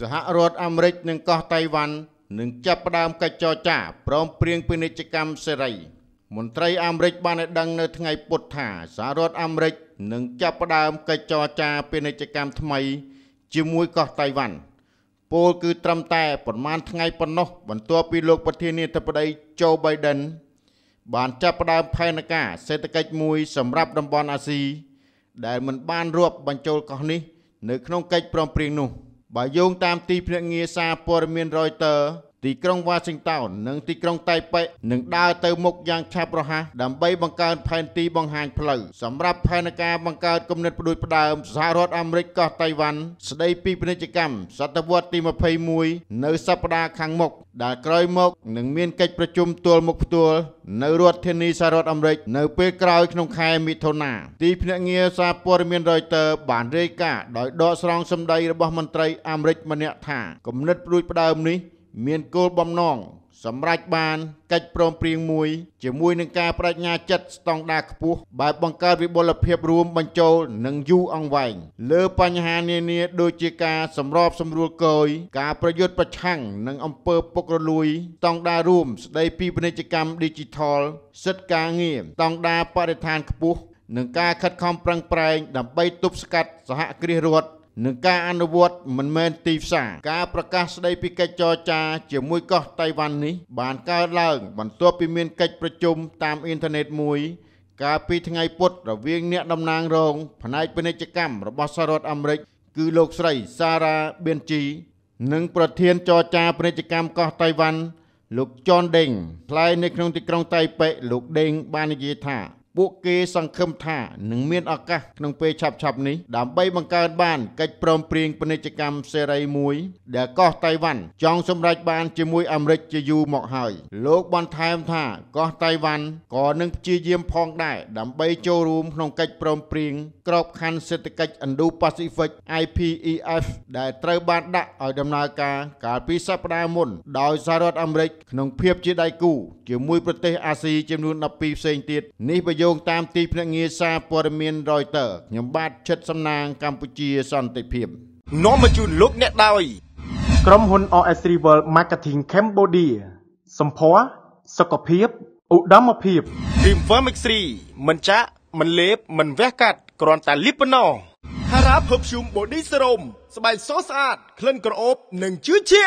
សហរដ្ឋអាមេរិកនិងកោះតៃវ៉ាន់នឹងចាប់ផ្ដើមកិច្ចចរចាព្រមព្រៀងពាណិជ្ជកម្មសេរីមន្ត្រីអាមេរិកបានឲ្យដឹងនៅថ្ងៃពុធថាសហរដ្ឋអាមេរិកនឹងចាប់ផ្ដើមកិច្ចចរចាពាណិជ្ជកម្មថ្មី ជាមួយកោះតៃវ៉ាន់ពលគឺ ត្រឹមតែប្រមាណថ្ងៃប៉ុណ្ណោះបន្ទាប់ពីលោកប្រធានាធិបតីโจ Biden បានចាប់ផ្ដើមផែនការសេដ្ឋកិច្ចមួយសម្រាប់តំបន់អាស៊ីដែលមិនបានរាប់បញ្ចូលកោះនេះនៅ ក្នុងកិច្ចព្រមព្រៀងនោះ។បើយោងតាមទីភ្នាក់ងារសារព័ត៌មាន Reuters ទីក្រុង Washington និងទីក្រុងតៃប៉េនឹងដើរទៅមុខយ៉ាងឆាប់រហ័សដើម្បីបង្កើនផែនទីបង្ហាញផ្លូវសម្រាប់ផែនការបង្កើតគំនិតផ្ដួចផ្ដើមសហរដ្ឋអាមេរិកកោះតៃវ៉ាន់ស្ដីពីពាណិជ្ជកម្មសតវត្សទី21នៅសប្ដាហ៍ខាងមុខដែលក្រោយមកនឹងមានកិច្ចប្រជុំទួលមុខផ្ទាល់នៅរដ្ឋធានីសហរដ្ឋអាមេរិក នៅពេលក្រោយក្នុងខែមិថុនា ទីភ្នាក់ងារសារព័ត៌មាន Reuters បានរាយការណ៍ដោយដកស្រង់សម្ដីរបស់មន្ត្រីអាមេរិកម្នាក់ថាគំនិតផ្ដួចផ្ដើមនេះមានគោលបំណងសម្រាប់បានកិច្ចព្រមព្រៀងមួយ ជាមួយនឹងការបញ្ញាចិត្តស្តង់ដារខ្ពស់បែបបង្កើតវិបុលភាពរួមបញ្ចូលនិងយូរអង្វែងលើបញ្ហានានាដូចជាការសម្របសម្រួលកយការប្រយុទ្ធប្រឆាំងនឹងអំពើពុករលួយស្តង់ដាររួមស្តីពីពាណិជ្ជកម្ម Digital សិទ្ធិការងារស្តង់ដារបរិស្ថានខ្ពស់និងការខិតខំប្រឹងប្រែងដើម្បីទប់ស្កាត់សហគ្រាសរដ្ឋនិងការអនុវត្តមិនមែនទីផ្សារការប្រកាសស្ដីពីកិច្ចចរចាជាមួយកោះតៃវ៉ាន់នេះបានកើតឡើងបន្ទាប់ពីមានកិច្ចប្រជុំតាមអ៊ីនធឺណិតមួយកាលពីថ្ងៃពុធរវាងអ្នកតំណាងរងផ្នែកពាណិជ្ជកម្មរបស់សហរដ្ឋអាមេរិកគឺលោកស្រីសារ៉ាបៀនជីនិងប្រធានចរចាពាណិជ្ជកម្មកោះតៃវ៉ាន់លោកចនដេងថ្លែងនៅក្នុងទីក្រុងតៃប៉េលោកដេងបាននិយាយថាពួកគេសង្ឃឹមថានឹងមានឱកាសក្នុងពេលឆាប់ៗនេះដើម្បីបង្កើតបានកិច្ចព្រមព្រៀងពាណិជ្ជកម្មសេរីមួយ ដែលកោះតៃវ៉ាន់ចង់សម្រេចបានជាមួយអាមេរិកជាយូរមកហើយលោកបន្ថែមថាកោះតៃវ៉ាន់ក៏នឹងព្យាយាមផងដែរដើម្បីចូលរួមក្នុងកិច្ចព្រមព្រៀងក្របខ័ណ្ឌសេដ្ឋកិច្ច Indo-Pacific IPEF ដែលត្រូវបានដាក់ឲ្យដំណើរការកាលពីសប្តាហ៍មុនដោយសហរដ្ឋអាមេរិកក្នុងភាពជាដៃគូជាមួយប្រទេសអាស៊ីចំនួន12ផ្សេងទៀតនេះបើយយោងតាមទីភ្នាក់ងារសារព័ត៌មាន Reuters ខ្ញុំបាទឈិតសំណាងកម្ពុជាសន្តិភាពនាំមកជូនលោកអ្នកដោយក្រុមហ៊ុន OS Rival Marketing Cambodia សម្ភារសុខភាពឧត្តមភាព Dreamwear Mix3 មិនចាក់មិនលេប មិនវះកាត់គ្រាន់តែលីបប៉ុណ្ណោះ Hara Perfume Body Serum ស្បែកសស្អាតក្លិនក្រអូបនិងជឿជា